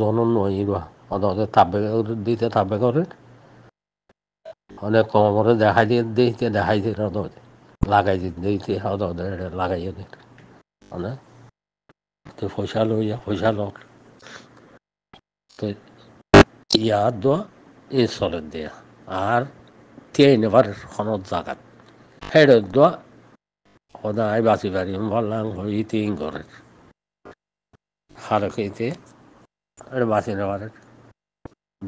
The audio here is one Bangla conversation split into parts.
জনন ইরা অদে তাপে দিতে তাপে করে অনেক কম করে দেখাই দিয়ে দিতে দেখাই দিয়ে অদে লাগাই দিতে দিতে অদে লাগাই দিতে মানে তো পয়সা লইয়া পয়সা লোক তো ইয়া দোয়া এই চলের দেয়া আর তিয়াই নেবার খনত জাগাত হেডত দোয়া সদায় বাঁচি পারিম ভাল্লাং হই তিন করে সারকেতে ಭಾಷೆನವರ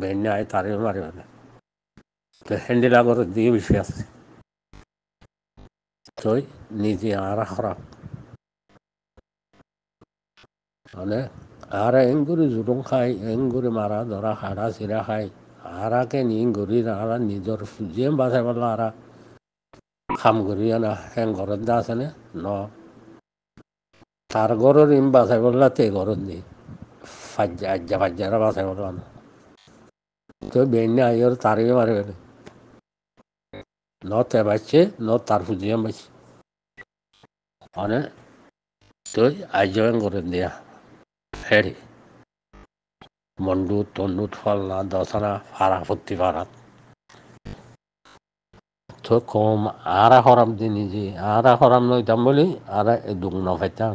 ಬೆಣ್ಣೆ ಆಯ್ತು ಅರಿವೆ ಮರಿವಲ್ಲ ಹೆಂಡಿಲಾಗೋರು ದಿ ವಿಶ್ವಾಸ той নিজে আরা খারাপ মানে আরা এঙ্গুরি জুলুম খাই এঙ্গুরি মারা ধরা হারা চিরা খাই আরাকে নিয়ে ঘুরি আরা নিজের যে বাসায় পারলো আরা খাম ঘুরি না হ্যাং ঘরের দা আছে ন তার ঘরের ইম বাসায় বললা তে ঘরের নেই ഫജ്ജ ഫജ്ജയുടെ ക്ലാസ്സിനെ കൊണ്ട് വന്നത് ബെന്നി അയ്യൊരു തറിവ് മറിവേണ് നോ തെവച്ച് നോ തർഫ് ചെയ്യാൻ വെച്ച് അവന് അജയം കുറന്തിയ ശരി মন্ডু তন্ডুত ফলনা দশনা ফারা ফুটি ফারা তো কম আরা হরাম দিনি যে আরা হরাম নইতাম বলি আরা দুগ্ন ফাইতাম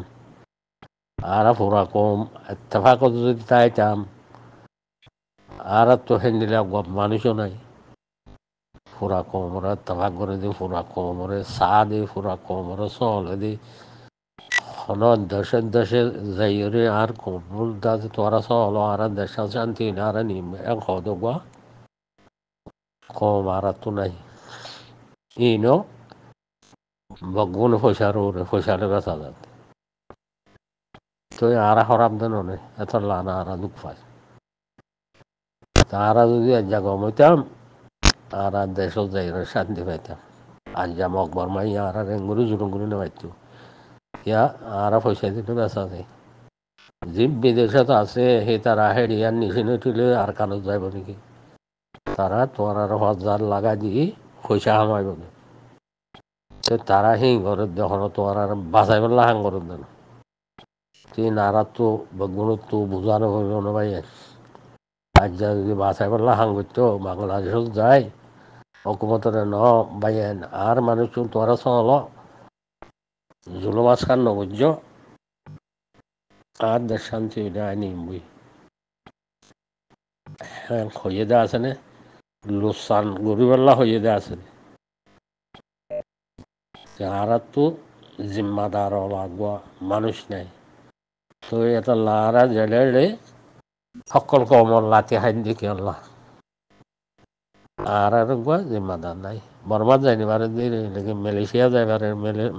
আরাফুরাকুম এত্তেফাকত যদি চাইতাম আর তো হেন্দিলে গপ মানুষও নাই ফুরা কোমরে এত্তেফাক করে দিই ফুরা কোমরে চা দিই ফুরা কোমরে চলে দিই হন দেশে দেশে যাইরে আর কোমর দাদে তোরা চল আর দেশ শান্তি না আর নিম এক হদ গা কম আর তো নাই ইনো ভগবান ফসার ওরে ফসারে বেচা যাতে তো আরা হরাম দেন এত লানা আরা দুঃখ পায় তারা যদি এক জায়গা হইতাম আর আর দেশও যাই শান্তি পাইতাম আর যা মকবর মাই আর আর এঙ্গুরি জুরুঙ্গুরি নেবাইত ইয়া আর পয়সা দিতে বেসা যায় জীব বিদেশত আছে সেই তারা হেরিয়ার নিচিনে উঠিলে আর কানত যাইব নেকি তারা তোর আর হজার লাগা দি পয়সা সামাইব তারা সেই ঘৰত দেখোন তোৰ আর বাচাই পেলাই হাং ঘৰত সেই নারাত্ব বা গুরুত্ব বোঝানো হবে মনে হয় যদি বাসায় পারলে হাং করতে বাংলাদেশও যাই অকুমতরে ন বাইয়েন আর মানুষ তোরা সহল জুলো মাছ খান নবজ্জ আর দেশ শান্তি ওইটা আইনি বই হ্যাঁ হইয়ে দেওয়া আছে না লোসান গরিবাল্লা হইয়ে দেওয়া আছে আর তো জিম্মাদার অলাগুয়া মানুষ নাই তুই এটা লারা জেলে সকল কমল লাতি হাইন দি কেলা আর আর গুয়া জিম্মাদার নাই বরবাদ যাইনি পারে দি লেগে মালয়েশিয়া যাই পারে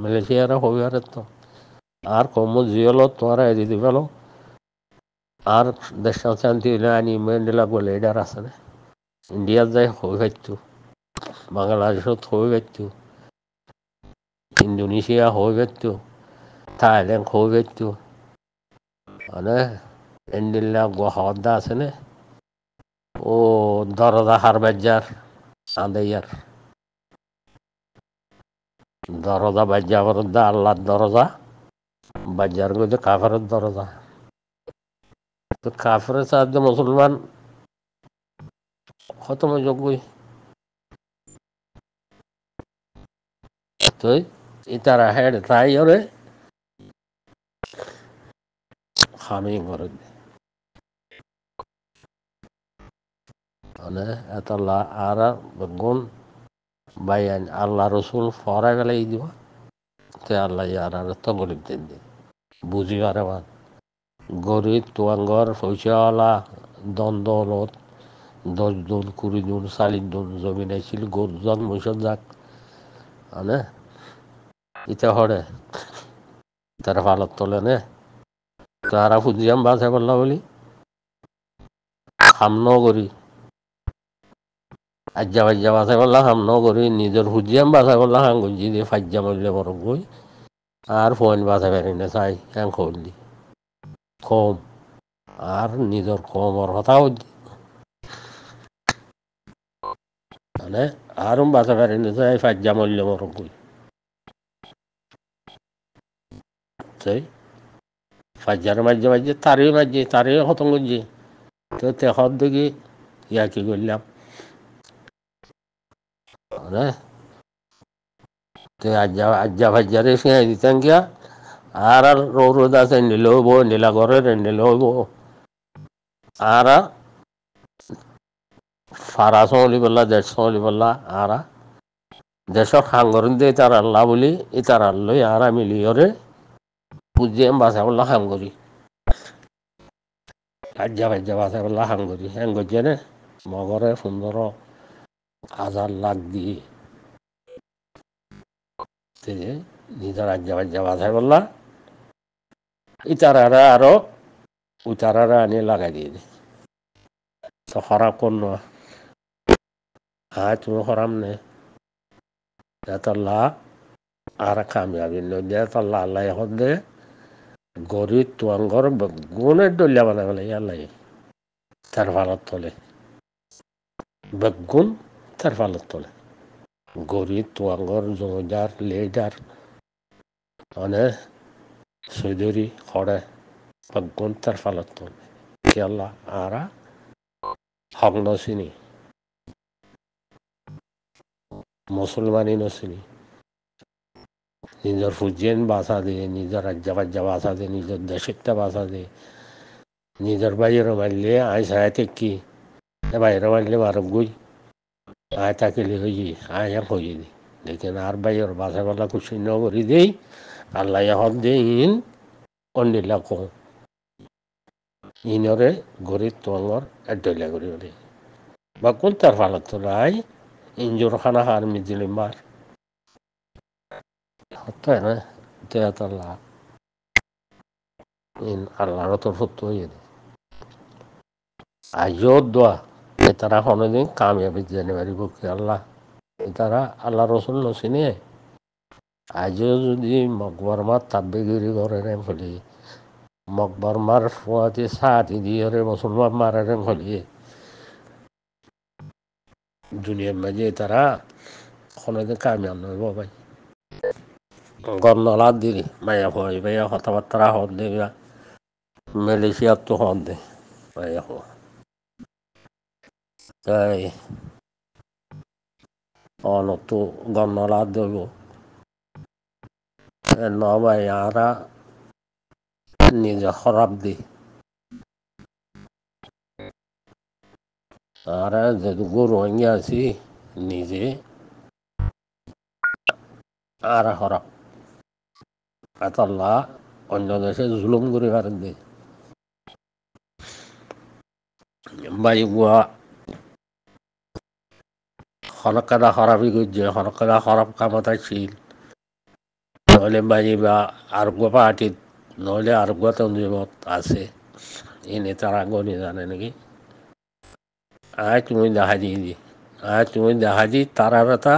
মালয়েশিয়ারে হইবারে তো আর কম জিয়ল তোমার এদি দিবে আর দেশ শান্তি হইলে আনি মেন্ডেলা গোলে এডার আছে যাই হই গাইতু বাংলাদেশত হই গাইতু ইন্দোনেশিয়া হই গাইতু থাইল্যান্ড হই গাইতু মানে এন্ডিল্লা গহদ্দা আছে না ও দরজা হারবাজ্জার আন্দাইয়ার দরজা বাজ্জাবর দা আল্লাহর দরজা বাজ্জার গো কাফারের দরজা তো কাফের সাহায্য মুসলমান খতম যোগ্যই তো এটা হেড তাই ওরে hamingorid মানে এটা লা আর গুণ বাই আল্লাহ রসুল ফরা গেলে এই দিব তে আল্লাহ আর আর তো গরিব দিন দিন বুঝি আরে মান গরিব তোয়াঙ্গর পয়সাওয়ালা দ্বন্দ্ব দশ দুন কুড়ি দুন চালি দুন জমি নাইছিল গরু যাক যাক মানে ইটা হরে তারা ভালো তোলে নে তারা ফুজিয়াম বাস হে হ্যাঁ বললা বলি হাম ন করি আজ্জা বাজ্জা বাসাই হ্যাঁ বললা হাম ন করি নিজের ফুজিয়াম বাসাই হ্যাঁ বললা হাং গুঞ্জি দিয়ে ফাজ্জা মরলে বরফ গই আর ফোন বাসাই পারি না চাই হ্যাং করলি কম আর নিজের কম ওর কথা হইলি মানে আরম বাসা পারি না চাই ফাজ্জা মরলে বরফ গই সেই ফাজার মাঝে মাঝে তারে মাঝে তারে হতঙ্গ যে তো তে দেখি ইয়া কি করলাম হ্যাঁ? আজ্জা আজ্জা ফাজ্জারে ফিঁয়া গিয়া আর আর রৌরদ আছে নিলে হইব নীলা নিলে হইব আর ফারা সঙ্গলি বললা দেশ সঙ্গলি বললা আর দেশক হাঙ্গরণ দিয়ে তার আল্লাহ বলি ইতার আল্লাহ আর আমি পূজ্যেম বাসাবল্লা হাম করি কাজ্যা ভাজ্যা বাসাবল্লা হাম করি হ্যাং করছে না মগরে সুন্দর আজার লাগ দিয়ে নিজের রাজ্যা বাজ্যা বাসাবল্লা ইতারারা আরো উতারারা আনিয়ে লাগাই দিয়ে দেয় তো হরাম করল হ্যাঁ তুমি হরাম নে দেতাল্লাহ আর কামিয়াবি নয় দেতাল্লাহ আল্লাহ হদ দে গরি তোয়াঙ্গর গুণের দলিয়া বানা ফেলে ইয়ার লাগে তার ভালোর তলে বেগুন তার ভালোর তলে গরি তোয়াঙ্গর জমিদার লেজার মানে সৈদরি খড়ে বেগুন তার ফালত তলে কেলা আরা হগ্ন নসিনি মুসলমানি নসিনি নিজৰ ফুজেন বাছা দে নিজৰ ৰাজ্য যা বাসা দে নিজৰ দেশত্ব বাছা দে নিজৰ বাহিৰ মাৰিলে আই চাই কি বাহিৰ মাৰিলে মাৰক গৈ আই থাকিলে হৈ যায় আই এক হয়ে যায় দেখেন আর বাইর বাসা গলা কুচিন্ন করে দেই আল্লাহ হত দে ইন অন্ডিলা কো ইনরে গরিব তোমার এডলা করে বলে বা কোন তার ফালত নাই ইঞ্জোর খানা হার মিদিলে মার oppure tirata là in, আল্লাহর তরফত হয়ে যায় আজও দোয়া যে তারা কোনোদিন কামিয়াবি জানুয়ারি বুকে আল্লাহ তারা আল্লাহ রসুল নচিনে আজও যদি মকবর মার তাব্যগিরি করে রে ফলি মকবর মার ফুয়াতে সাথে দিয়ে রে মুসলমান মারে রে ফলি দুনিয়ার মাঝে তারা কোনোদিন কামিয়াব নয় বাবাই গর্ণলার দিলি মাইয়া হওয়া মাইয়া কথাবার্তা হত দিবি মালয়েশিয়ার তো হত দে মাইয়া হওয়া তাই অনত গর্ণলার দেব নবাই আরা নিজে খরাব দি আর যদি গরু আছি নিজে আর হরাব আল্লাহ অন্য দেশে জুলুম করে পারেন দে বাড়ি গুয়া হরকাদা হরাবি গুজে হরকাদা হরাব কামাতা ছিল নহলে বাড়ি বা আরগুয়া পাহাটিত নহলে আরগুয়া তঞ্জিমত আছে এনে তারা গণি জানে নাকি আয় তুমি দেখা দিয়ে দি আয় তুমি দেখা দি তারার এটা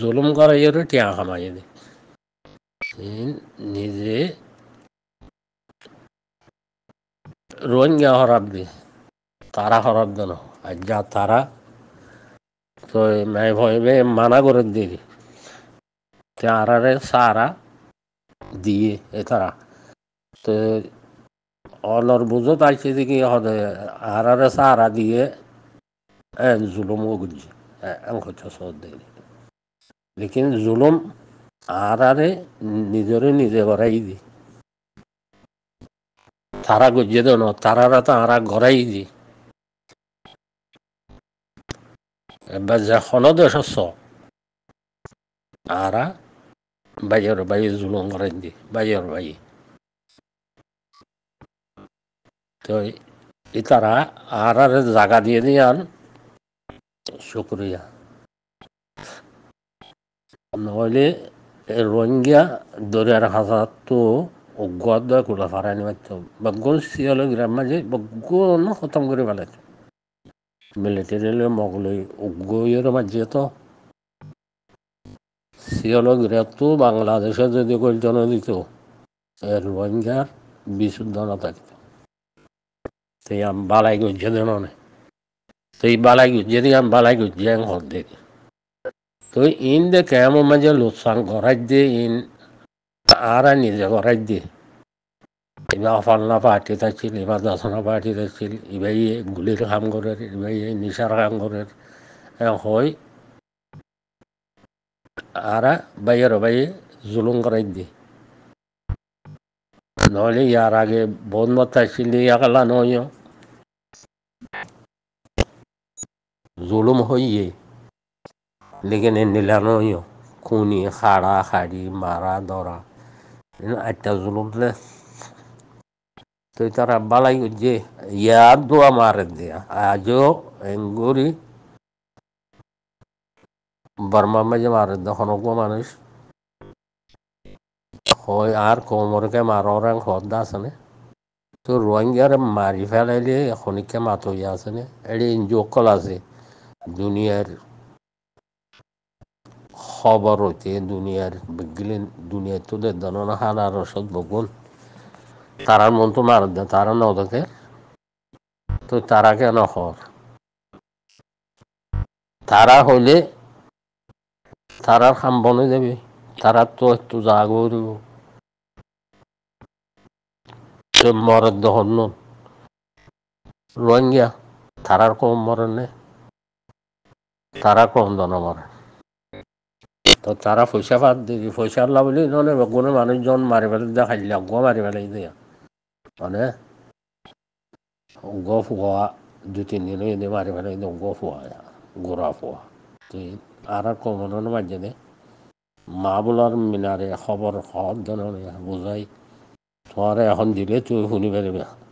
জুলুম করাইয়েরও টিয়া খামাই দি নিজে রোহিঙ্গা হরাববি তারা হরাব দেন আর যা তারা তো মাই ভয়ে মানা করে দিবি তারারে সারা দিয়ে এ তারা তো অলর বুঝো তাইছে দেখি হদে আরারে সারা দিয়ে জুলুম করছে এখন হচ্ছে সদ দেয় লেকিন জুলুম আর আরে নিজরে নিজে গড়াই দি তারা গজিয়ে দেন তারারা তো আরা গড়াই দি এবার যা যখন দেশ আরা বাইয়ের বাই জুলুম করেন দি বাইয়ের বাই তো তারা আর আর জায়গা দিয়ে দিয়ে আর শুক্রিয়া নইলে রোহিঙ্গা দরিয়ার হাজার তো অজ্ঞাত দয় কোলা ফারানি মাত্র বগল সিয়াল গ্রাম মাঝে বগল খতম করে পেলাইছে মিলিটারি মগলই অজ্ঞয়ের মাঝে তো সিয়াল গ্রাম তো বাংলাদেশে যদি জন দিত রোহিঙ্গার বিশুদ্ধ না থাকত সেই আম বালাই গুজ্জে দেন সেই বালাই গুজ্জে দিয়ে আম বালাই গজ্জে হর দেখি তো ইন দে কেমন মাঝে লোকসান ঘরাই দে ইন আর নিজে ঘরাই দে এবার অফালনা পার্টি থাকছিল এবার দাসনা পার্টি থাকছিল এবার ইয়ে গুলির কাম করে এবার ইয়ে নিশার কাম করে হয় আর বাইর বাইয়ে জুলুম করাই দে নহলে ইয়ার আগে বন্ধ থাকছিল ইয়াকালা নয় জুলুম হইয়ে লেগে নিলানোইও খুনি খাড়া খাড়ি মারা ধরা আটটা জুলুম দিলে তো তারা বালাই যে ইয়ার দোয়া মারে দিয়া আজও এঙ্গুরি বর্মা মাঝে মারে দখন মানুষ হয় আর কোমরকে মারো রং হদ্দা আছে না তো রোহিঙ্গার মারি ফেলাইলে এখনকে মাতইয়া আছে না এটি ইনজোকল আছে দুনিয়ার খবর হইতে দুনিয়ার বিগলেন দুনিয়ার তো দেদান হার আর রসদ বগুন তারার মন তো মার দে তারা না ওদেরকে তো তারা কেন হর তারা হইলে তারার খাম বনে যাবে তারা তো একটু জাগর মরদ দহন রোহিঙ্গা তারার কম মরণে তারা কম দন মরে তো তারা পয়সা ফাঁদ দিয়ে পয়সা আল্লাহ বলি নহ'লে কোনো মানুষজন মারি পেলাই দিয়া খাইলে গ মারি পেলাই দিয়া মানে গ ফুৱা দুই তিনিদিন এনে মাৰি পেলাই ফুয়া গোড়া ফুয়া তো আর তুই আৰু কমনৰ দে মা মিনারে খবর হওয়ার সদ বোঝাই তোমার এখন দিলে তুই শুনি পাৰিবা